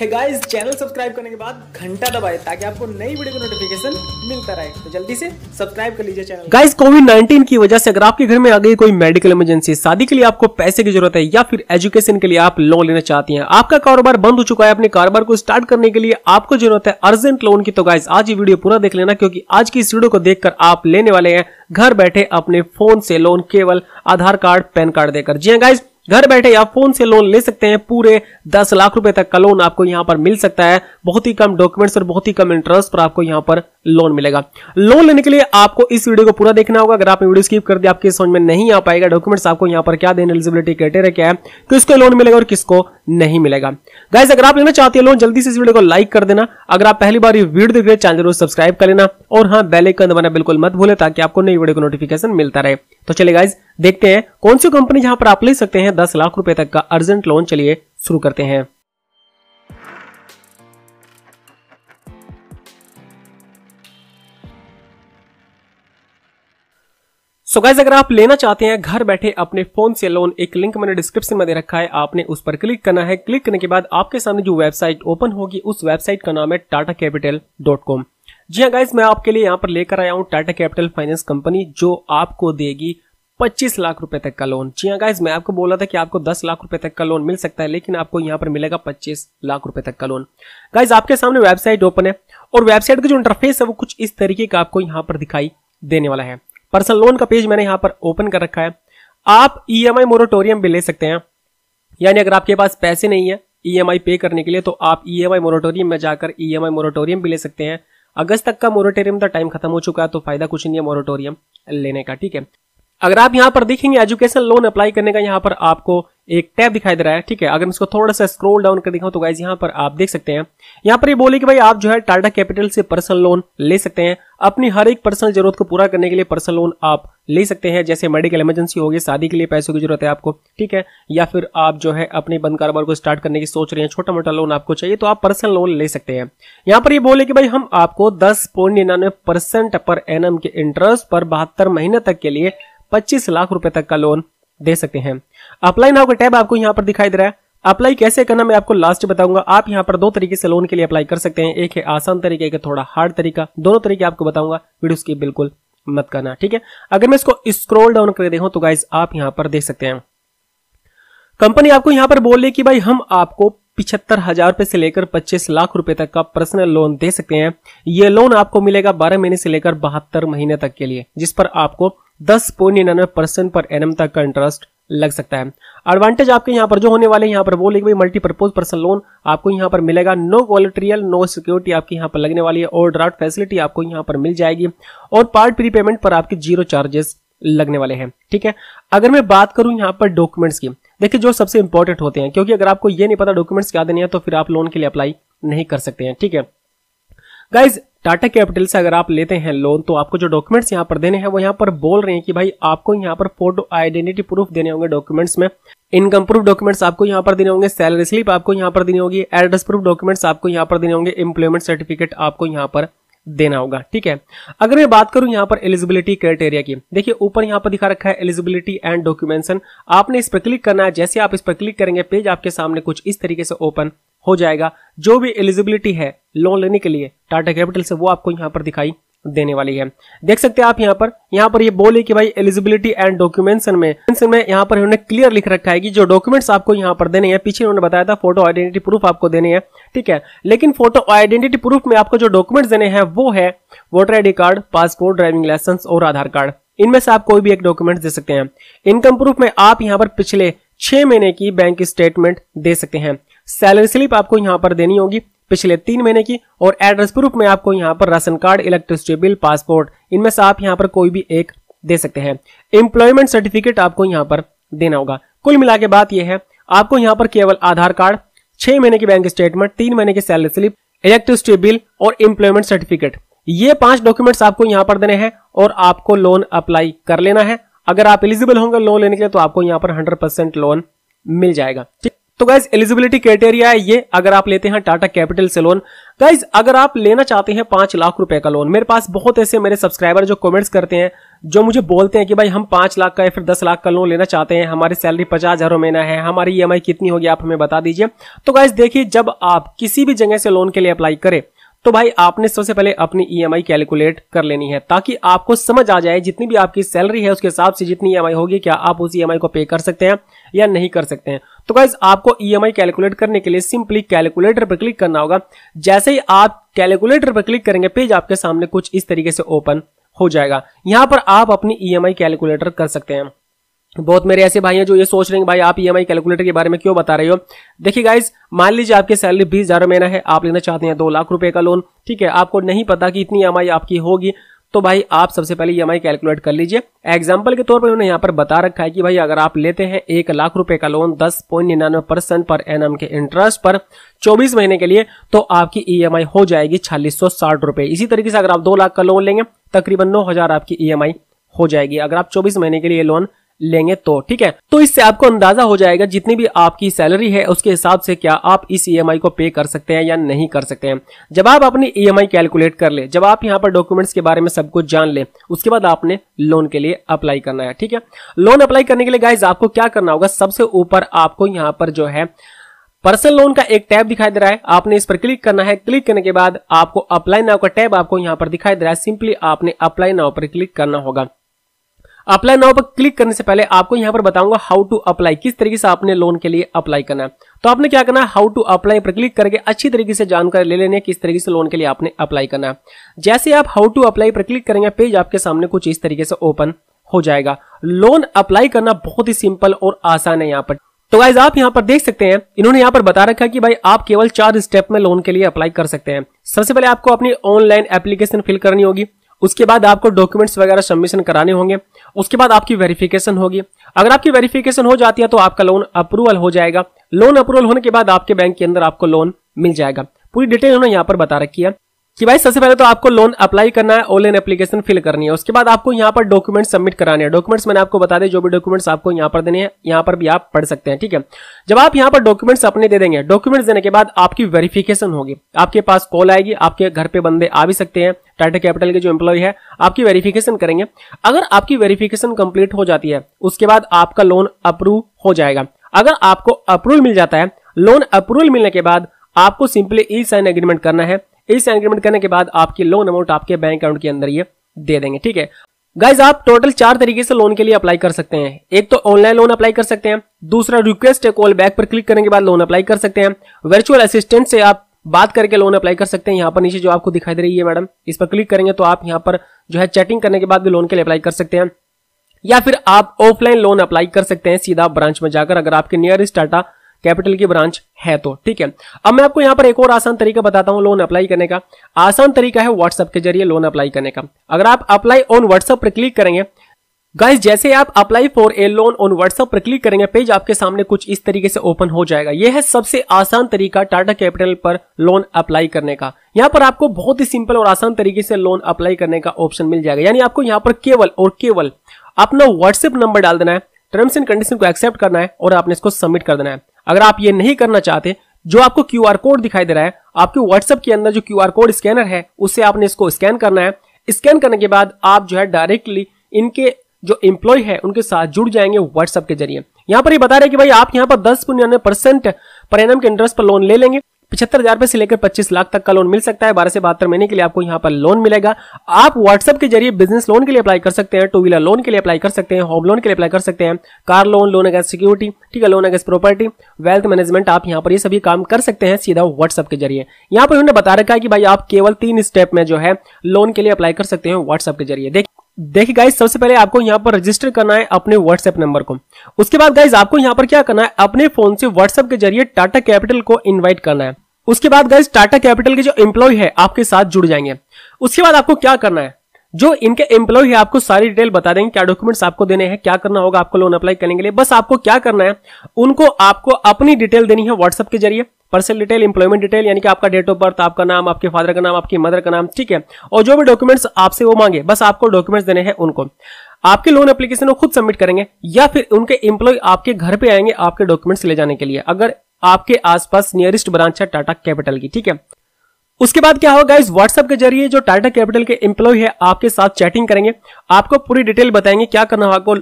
है guys channel subscribe करने के बाद घंटा दबाए ताकि आपको नई वीडियो का नोटिफिकेशन मिलता रहे तो जल्दी से सब्सक्राइब कर लीजिए चैनल गाइस कोविड 19 की वजह से अगर आपके घर में आ गई कोई मेडिकल इमरजेंसी शादी के लिए आपको पैसे की जरूरत है या फिर एजुकेशन के लिए आप लोन लेना चाहती है आपका कारोबार बंद हो चुका है अपने कारोबार को स्टार्ट करने के लिए आपको जरूरत है अर्जेंट लोन की तो गाइज आज ये वीडियो पूरा देख लेना क्योंकि आज की इस वीडियो को देखकर आप लेने वाले हैं घर बैठे अपने फोन से लोन केवल आधार कार्ड पैन कार्ड देकर जी हाँ गाइज घर बैठे आप फोन से लोन ले सकते हैं पूरे दस लाख रुपए तक का लोन आपको यहाँ पर मिल सकता है बहुत ही कम डॉक्यूमेंट्स और बहुत ही कम इंटरेस्ट पर आपको यहाँ पर लोन मिलेगा लोन लेने के लिए आपको इस वीडियो को पूरा देखना होगा अगर आपने वीडियो स्किप कर दिया आपके समझ में नहीं आ पाएगा डॉक्यूमेंट्स आपको यहाँ पर क्या देने एलिजिबिलिटी क्राइटेरिया क्या है किसको लोन मिलेगा और किसको नहीं मिलेगा गाइज अगर आप लेना चाहते हैं लोन जल्दी से इस वीडियो को लाइक कर देना अगर आप पहली बार ये वीडियो देख रहे चैनल को सब्सक्राइब कर लेना और हाँ बेलाइकन दबाना बिल्कुल मत भूले ताकि आपको नई वीडियो का नोटिफिकेशन मिलता रहे तो चले गाइज देखते हैं कौन सी कंपनी जहां पर आप ले सकते हैं दस लाख रुपए तक का अर्जेंट लोन चलिए शुरू करते हैं सो so गाइज अगर आप लेना चाहते हैं घर बैठे अपने फोन से लोन एक लिंक मैंने डिस्क्रिप्शन में दे रखा है आपने उस पर क्लिक करना है क्लिक करने के बाद आपके सामने जो वेबसाइट ओपन होगी उस वेबसाइट का नाम है टाटा कैपिटल डॉट कॉम जी हाँ गाइज मैं आपके लिए यहाँ पर लेकर आया हूँ टाटा कैपिटल फाइनेंस कंपनी जो आपको देगी पच्चीस लाख रुपए तक का लोन जी हाँ गाइज मैं आपको बोला था कि आपको दस लाख रुपए तक का लोन मिल सकता है लेकिन आपको यहाँ पर मिलेगा पच्चीस लाख रुपए तक का लोन गाइज आपके सामने वेबसाइट ओपन है और वेबसाइट का जो इंटरफेस है वो कुछ इस तरीके का आपको यहाँ पर दिखाई देने वाला है पर्सनल लोन का पेज मैंने यहाँ पर ओपन कर रखा है आप ई एम मोरिटोरियम भी ले सकते हैं यानी अगर आपके पास पैसे नहीं है ई पे करने के लिए तो आप ई एम मोरिटोरियम में जाकर ई एम मोरिटोरियम भी ले सकते हैं अगस्त तक का मोरिटोरियम का टाइम खत्म हो चुका है तो फायदा कुछ नहीं है मोरिटोरियम लेने का ठीक है अगर आप यहाँ पर देखेंगे एजुकेशन लोन अप्लाई करने का यहाँ पर आपको एक टैब दिखाई दे रहा है ठीक है अगर मैं इसको थोड़ा सा स्क्रॉल डाउन कर दिखाऊं तो गाइज यहाँ पर आप देख सकते हैं यहाँ पर ये यह बोले कि भाई आप जो है टाटा कैपिटल से पर्सनल लोन ले सकते हैं अपनी हर एक पर्सनल जरूरत को पूरा करने के लिए पर्सनल लोन आप ले सकते हैं जैसे मेडिकल इमरजेंसी होगी शादी के लिए पैसों की जरूरत है आपको ठीक है या फिर आप जो है अपने बंद कारोबार को स्टार्ट करने की सोच रहे हैं छोटा मोटा लोन आपको चाहिए तो आप पर्सनल लोन ले सकते हैं यहाँ पर ये बोले कि भाई हम आपको दस पॉइंट निन्यानवे परसेंट पर एनएम के इंटरेस्ट पर बहत्तर महीने तक के लिए पच्चीस लाख रुपए तक का लोन दे सकते हैं अप्लाई नाउ का टैब आपको यहाँ पर दिखाई दे रहा है अप्लाई कैसे करना मैं आपको लास्ट बताऊंगा आप यहाँ पर दो तरीके से लोन के लिए अप्लाई कर सकते हैं एक है आसान तरीके एक थोड़ा हार्ड तरीका दोनों तरीके आपको बताऊंगा वीडियो की बिल्कुल मत करना ठीक है अगर मैं इसको स्क्रोल डाउन कर देखूं तो गाइज आप यहाँ पर देख सकते हैं कंपनी आपको यहाँ पर बोल रही कि भाई हम आपको पिछहत्तर हजार रुपए से लेकर पच्चीस लाख रुपए तक का पर्सनल लोन दे सकते हैं ये लोन आपको मिलेगा बारह महीने से लेकर बहत्तर महीने तक के लिए जिस पर आपको दस पॉइंट निन्यानवे परसेंट पर एन तक का इंटरेस्ट लग सकता है एडवांटेज आपके यहाँ पर जो होने वाले यहाँ पर वो लेंगे मल्टीपर्पोज पर्सनल लोन आपको यहाँ पर मिलेगा नो वॉलेट्रियल नो सिक्योरिटी आपके यहाँ पर लगने वाली है और ड्राफ्ट फैसिलिटी आपको यहाँ पर मिल जाएगी और पार्ट प्री पेमेंट पर आपके जीरो चार्जेस लगने वाले हैं ठीक है अगर मैं बात करूं यहाँ पर डॉक्यूमेंट्स की देखिए जो सबसे इंपॉर्टेंट होते हैं क्योंकि अगर आपको ये नहीं पता डॉक्यूमेंट्स क्या देने हैं तो फिर आप लोन के लिए अप्लाई नहीं कर सकते हैं ठीक है गाइज टाटा कैपिटल से अगर आप लेते हैं लोन तो आपको जो डॉक्यूमेंट्स यहाँ पर देने हैं वो यहाँ पर बोल रहे हैं कि भाई आपको यहाँ पर फोटो आइडेंटिटी प्रूफ देने होंगे डॉक्यूमेंट्स में इनकम प्रूफ डॉक्यूमेंट्स आपको यहाँ पर देने होंगे सैलरी स्लिप आपको यहाँ पर देनी होगी एड्रेस प्रूफ डॉक्यूमेंट्स आपको यहाँ पर देने होंगे इम्प्लॉयमेंट सर्टिफिकेट आपको यहाँ पर देना होगा ठीक है अगर मैं बात करूं यहां पर एलिजिबिलिटी क्राइटेरिया की देखिए ऊपर यहाँ पर दिखा रखा है एलिजिबिलिटी एंड डॉक्यूमेंटेशन आपने इस पर क्लिक करना है जैसे आप इस पर क्लिक करेंगे पेज आपके सामने कुछ इस तरीके से ओपन हो जाएगा जो भी एलिजिबिलिटी है लोन लेने के लिए टाटा कैपिटल से वो आपको यहाँ पर दिखाई देने वाली है देख सकते हैं आप यहाँ पर यहाँ पर ये यह बोले कि भाई एलिजिबिलिटी एंड डॉक्यूमेंटेशन में में यहाँ पर इन्होंने क्लियर लिख रखा है कि जो डॉक्यूमेंट्स आपको यहाँ पर देने हैं पीछे उन्होंने बताया था फोटो आइडेंटिटी प्रूफ आपको देने हैं ठीक है लेकिन फोटो आइडेंटिटी प्रूफ में आपको जो डॉक्यूमेंट्स देने हैं वो है voter ID card passport driving licence और आधार कार्ड इनमें से आप कोई भी एक डॉक्यूमेंट दे सकते हैं इनकम प्रूफ में आप यहाँ पर पिछले छह महीने की बैंक स्टेटमेंट दे सकते हैं सैलरी स्लिप आपको यहाँ पर देनी होगी पिछले तीन महीने की और एड्रेस प्रूफ में आपको यहाँ पर ration card electricity bill passport इनमें से आप यहाँ पर कोई भी एक दे सकते हैं एम्प्लॉयमेंट सर्टिफिकेट आपको यहाँ पर देना होगा कुल मिला के बात यह है आपको यहाँ पर केवल आधार कार्ड छह महीने की बैंक स्टेटमेंट तीन महीने की सैलरी स्लिप इलेक्ट्रिसिटी बिल और एम्प्लॉयमेंट सर्टिफिकेट ये पांच डॉक्यूमेंट्स आपको यहाँ पर देने हैं और आपको लोन अप्लाई कर लेना है अगर आप एलिजिबल होंगे लोन लेने के लिए तो आपको यहाँ पर हंड्रेड परसेंट लोन मिल जाएगा ठीक तो गाइज एलिजिबिलिटी क्राइटेरिया है ये अगर आप लेते हैं टाटा कैपिटल से लोन गाइज अगर आप लेना चाहते हैं पांच लाख रुपए का लोन मेरे पास बहुत ऐसे मेरे सब्सक्राइबर जो कमेंट्स करते हैं जो मुझे बोलते हैं कि भाई हम पांच लाख का या फिर दस लाख का लोन लेना चाहते हैं हमारी सैलरी पचास हजार महीना है हमारी ई कितनी होगी आप हमें बता दीजिए तो गाइज देखिए जब आप किसी भी जगह से लोन के लिए अप्लाई करें तो भाई आपने सबसे पहले अपनी ई कैलकुलेट कर लेनी है ताकि आपको समझ आ जाए जितनी भी आपकी सैलरी है उसके हिसाब से जितनी ई होगी क्या आप उस ई को पे कर सकते हैं या नहीं कर सकते हैं तो गाइज आपको ई e कैलकुलेट करने के लिए सिंपली कैलकुलेटर पर क्लिक करना होगा जैसे ही आप कैलकुलेटर पर क्लिक करेंगे पेज आपके सामने कुछ इस तरीके से ओपन हो जाएगा यहाँ पर आप अपनी ई e कैलकुलेटर कर सकते हैं बहुत मेरे ऐसे भाई हैं जो ये सोच रहे हैं भाई आप ई e कैलकुलेटर के बारे में क्यों बता रहे हो देखिए गाइज मान लीजिए आपकी सैलरी बीस हजार महीना है आप लेना चाहते हैं दो लाख रुपए का लोन ठीक है आपको नहीं पता कि इतनी ई आपकी होगी तो भाई आप सबसे पहले ई कैलकुलेट कर लीजिए एग्जाम्पल के तौर पर उन्होंने यहाँ पर बता रखा है कि भाई अगर आप लेते हैं एक लाख रुपए का लोन दस पॉइंट निन्यानवे परसेंट पर एम के इंटरेस्ट पर 24 महीने के लिए तो आपकी आई e हो जाएगी छियालीस सौ इसी तरीके से अगर आप दो लाख का लोन लेंगे तकरीबन नौ आपकी ई e हो जाएगी अगर आप चौबीस महीने के लिए लोन लेंगे तो ठीक है तो इससे आपको अंदाजा हो जाएगा जितनी भी आपकी सैलरी है उसके हिसाब से क्या आप इस ई e को पे कर सकते हैं या नहीं कर सकते हैं जब आप अपनी ई e कैलकुलेट कर ले जब आप यहाँ पर डॉक्यूमेंट्स के बारे में सब कुछ जान ले उसके बाद आपने लोन के लिए अप्लाई करना है ठीक है लोन अप्लाई करने के लिए गाइज आपको क्या करना होगा सबसे ऊपर आपको यहाँ पर जो है पर्सनल लोन का एक टैब दिखाई दे रहा है आपने इस पर क्लिक करना है क्लिक करने के बाद आपको अप्लाई नाव का टैब आपको यहाँ पर दिखाई दे रहा है सिंपली आपने अप्लाई नाव पर क्लिक करना होगा अप्लाई नाउ पर क्लिक करने से पहले आपको यहाँ पर बताऊंगा हाउ टू अप्लाई किस तरीके से आपने लोन के लिए अप्लाई करना है तो आपने क्या करना है हाउ टू अप्लाई पर क्लिक करके अच्छी तरीके से जानकारी ले लेने किस तरीके से लोन के लिए आपने अप्लाई करना है जैसे आप हाउ टू अप्लाई पर क्लिक करेंगे पेज आपके सामने कुछ इस तरीके से ओपन हो जाएगा लोन अप्लाई करना बहुत ही सिंपल और आसान है यहाँ पर तो गाइज आप यहाँ पर देख सकते हैं इन्होंने यहाँ पर बता रखा है कि भाई आप केवल चार स्टेप में लोन के लिए अप्लाई कर सकते हैं सबसे पहले आपको अपनी ऑनलाइन एप्लीकेशन फिल करनी होगी उसके बाद आपको डॉक्यूमेंट्स वगैरह सबमिशन कराने होंगे उसके बाद आपकी वेरिफिकेशन होगी अगर आपकी वेरिफिकेशन हो जाती है तो आपका लोन अप्रूवल हो जाएगा लोन अप्रूवल होने के बाद आपके बैंक के अंदर आपको लोन मिल जाएगा पूरी डिटेल उन्होंने यहाँ पर बता रखी है कि भाई सबसे पहले तो आपको लोन अप्लाई करना है ऑनलाइन एप्लीकेशन फिल करनी है उसके बाद आपको यहाँ पर डॉक्यूमेंट सबमिट कराने हैं डॉक्यूमेंट्स मैंने आपको बता दें जो भी डॉक्यूमेंट्स आपको यहाँ पर देने हैं यहाँ पर भी आप पढ़ सकते हैं ठीक है जब आप यहाँ पर डॉक्यूमेंट्स अपने दे देंगे डॉक्यूमेंट्स देने के बाद आपकी वेरीफिकेशन होगी आपके पास कॉल आएगी आपके घर पे बंदे आ भी सकते हैं टाटा कैपिटल के जो एम्प्लॉय है आपकी वेरिफिकेशन करेंगे अगर आपकी वेरीफिकेशन कंप्लीट हो जाती है उसके बाद आपका लोन अप्रूव हो जाएगा अगर आपको अप्रूवल मिल जाता है लोन अप्रूवल मिलने के बाद आपको सिंपली ई साइन एग्रीमेंट करना है इस एग्रीमेंट करने के बाद आपकी लोन अमाउंट आपके बैंक अकाउंट के अंदर ये दे देंगे ठीक है गाइज आप टोटल चार तरीके से लोन के लिए अप्लाई कर सकते हैं एक तो ऑनलाइन लोन अप्लाई कर सकते हैं दूसरा रिक्वेस्ट है कॉल बैक पर क्लिक करने के बाद लोन अप्लाई कर सकते हैं वर्चुअल असिस्टेंट से आप बात करके लोन अप्लाई कर सकते हैं यहाँ पर नीचे जो आपको दिखाई दे रही है मैडम इस पर क्लिक करेंगे तो आप यहाँ पर जो है चैटिंग करने के बाद भी लोन के लिए अप्लाई कर सकते हैं या फिर आप ऑफलाइन लोन अप्लाई कर सकते हैं सीधा ब्रांच में जाकर अगर आपके नियरेस्ट टाटा कैपिटल की ब्रांच है तो ठीक है अब मैं आपको यहाँ पर एक और आसान तरीका बताता हूँ लोन अप्लाई करने का आसान तरीका है व्हाट्सएप के जरिए लोन अप्लाई करने का अगर आप अप्लाई ऑन व्हाट्सएप पर क्लिक करेंगे गाइज जैसे आप apply for a loan on WhatsApp पर क्लिक करेंगे पेज आपके सामने कुछ इस तरीके से ओपन हो जाएगा यह है सबसे आसान तरीका टाटा कैपिटल पर लोन अप्लाई करने का यहाँ पर आपको बहुत ही सिंपल और आसान तरीके से लोन अप्लाई करने का ऑप्शन मिल जाएगा यानी आपको यहाँ पर केवल और केवल अपना व्हाट्सएप नंबर डाल देना है टर्म्स एंड कंडीशन को एक्सेप्ट करना है और आपने इसको सबमिट कर देना है अगर आप ये नहीं करना चाहते जो आपको क्यू कोड दिखाई दे रहा है आपके व्हाट्सएप के अंदर जो क्यू कोड स्कैनर है उससे आपने इसको स्कैन करना है स्कैन करने के बाद आप जो है डायरेक्टली इनके जो एम्प्लॉय है उनके साथ जुड़ जाएंगे व्हाट्सएप के जरिए यहाँ पर ये बता रहे हैं कि भाई आप यहाँ पर दस निन्यानवे परसेंट पर एन के इंटरेस्ट पर लोन ले लेंगे पचहत्तर हजार से लेकर पच्चीस लाख तक का लोन मिल सकता है बारह से बहत्तर महीने के लिए आपको यहाँ पर लोन मिलेगा आप व्हाट्सएप के जरिए बिजनेस लोन के लिए अप्लाई कर सकते हैं टू व्हीलर लोन के लिए अप्लाई कर सकते हैं होम लोन के लिए अप्लाई कर सकते हैं car loan loan against security ठीक है loan against property wealth management आप यहाँ पर ये सभी काम कर सकते हैं सीधा व्हाट्सएप के जरिए यहाँ पर उन्होंने बता रखा है कि भाई आप केवल तीन स्टेप में जो है लोन के लिए अप्लाई कर सकते हैं व्हाट्सएप के जरिए देखिए देखिए गाइज सबसे पहले आपको यहाँ पर रजिस्टर करना है अपने व्हाट्सएप नंबर को उसके बाद गाइज आपको यहाँ पर क्या करना है अपने फोन से व्हाट्सएप के जरिए टाटा कैपिटल को इन्वाइट करना है उसके बाद गाइज टाटा कैपिटल के जो एम्प्लॉय है आपके साथ जुड़ जाएंगे उसके बाद आपको क्या करना है जो इनके एम्प्लॉय है आपको सारी डिटेल बता देंगे क्या डॉक्यूमेंट्स आपको देने हैं क्या करना होगा आपको लोन अप्लाई करने के लिए बस आपको क्या करना है उनको आपको अपनी डिटेल देनी है व्हाट्सएप के जरिए पर्सन डिटेल इंप्लॉयमेंट डिटेल यानी कि आपका डेट ऑफ बर्थ आपका नाम आपके फादर का नाम आपकी मदर का नाम ठीक है और जो भी डॉक्यूमेंट्स आपसे वो मांगे बस आपको डॉक्यूमेंट्स देने हैं उनको आपके लोन एप्लीकेशन को खुद सबमिट करेंगे या फिर उनके इंप्लॉय आपके घर पे आएंगे आपके डॉक्यूमेंट्स ले जाने के लिए अगर आपके आसपास नियरेस्ट ब्रांच है टाटा कैपिटल की ठीक है उसके बाद क्या होगा इस व्हाट्सएप के जरिए जो टाटा कैपिटल के एम्प्लॉय है आपके साथ चैटिंग करेंगे आपको पूरी डिटेल बताएंगे क्या करना होगा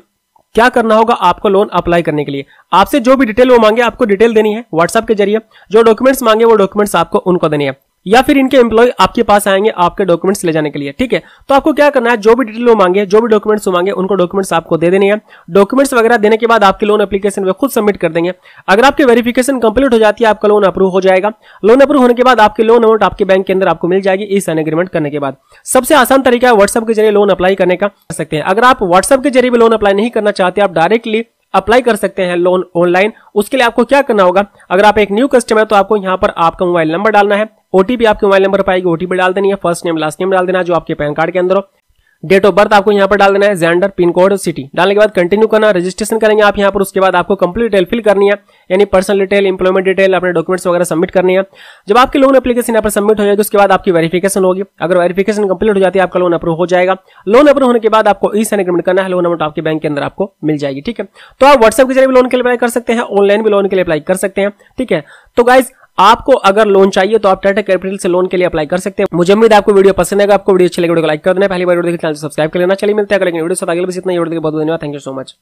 क्या करना होगा आपको लोन अप्लाई करने के लिए आपसे जो भी डिटेल वो मांगे आपको डिटेल देनी है व्हाट्सएप के जरिए जो डॉक्यूमेंट्स मांगे वो डॉक्यूमेंट्स आपको उनको देनी है या फिर इनके एम्प्लॉय आपके पास आएंगे आपके डॉक्यूमेंट्स ले जाने के लिए ठीक है तो आपको क्या करना है जो भी डिटेल वो मांगे जो भी डॉक्यूमेंट्स मांगे उनको डॉक्यूमेंट्स आपको दे देने हैं डॉक्यूमेंट्स वगैरह देने के बाद आपके लोन एप्लीकेशन वे खुद सबमिट कर देंगे अगर आपके वेरिफिकेशन कंप्लीट हो जाती है आपका लोन अप्रूव हो जाएगा लोन अप्रूव होने के बाद आपके लोन अमाउंट आपके बैंक के अंदर आपको मिल जाएगी इस अन एग्रीमेंट करने के बाद सबसे आसान तरीका है व्हाट्सएप के जरिए लोन अप्लाई करने का कर सकते हैं अगर आप व्हाट्सएप के जरिए भी लोन अप्लाई नहीं करना चाहते आप डायरेक्टली अप्लाई कर सकते हैं लोन ऑनलाइन उसके लिए आपको क्या करना होगा अगर आप एक न्यू कस्टमर है तो आपको यहाँ पर आपका मोबाइल नंबर डालना है ओटीपी आपके मोबाइल नंबर पर आएगी ओटीपी डाल देनी है फर्स्ट नेम लास्ट नेम डाल देना जो आपके पैन कार्ड के अंदर हो डेट ऑफ बर्थ आपको यहाँ पर डाल देना है जेंडर पिन कोड और सिटी डालने के बाद कंटिन्यू करना रजिस्ट्रेशन करेंगे आप यहाँ पर उसके बाद आपको कंप्लीट डिटेल फिल करनी है यानी पर्सनल डिटेल इंप्लॉयमेंट डिटेल अपने डॉक्यूमेंट्स वगैरह सबमिट करनी है जब आपकी लोन एप्लीकेशन यहाँ पर सबमिट हो जाएगी उसके बाद आपकी वेरीफिकेशन होगी अगर वेरीफिकेशन कंप्लीट हो जाती है आपका लोन अप्रूव हो जाएगा लोन अप्रूव होने के बाद आपको ई सैन एग्रीमेंट करना है लोन अमाउंट आपके बैंक के अंदर आपको मिल जाएगी ठीक है तो आप व्हाट्सएप के जरिए लोन के लिए अप्लाई कर सकते हैं ऑनलाइन भी लोन के लिए अप्लाई कर सकते हैं ठीक है तो गाइज आपको अगर लोन चाहिए तो आप टाटा कैपिटल से लोन के लिए अप्लाई कर सकते हैं मुझे उम्मीद आपको वीडियो पसंद है आपको वीडियो अच्छी लगे वीडियो को लाइक कर देना पहली बार वीडियो चैनल सब्सक्राइब कर लेना चलिए मिलते हैं अगले वीडियो से अगले बस इतना वीडियो बहुत धन्यवाद थैंक यू सो मच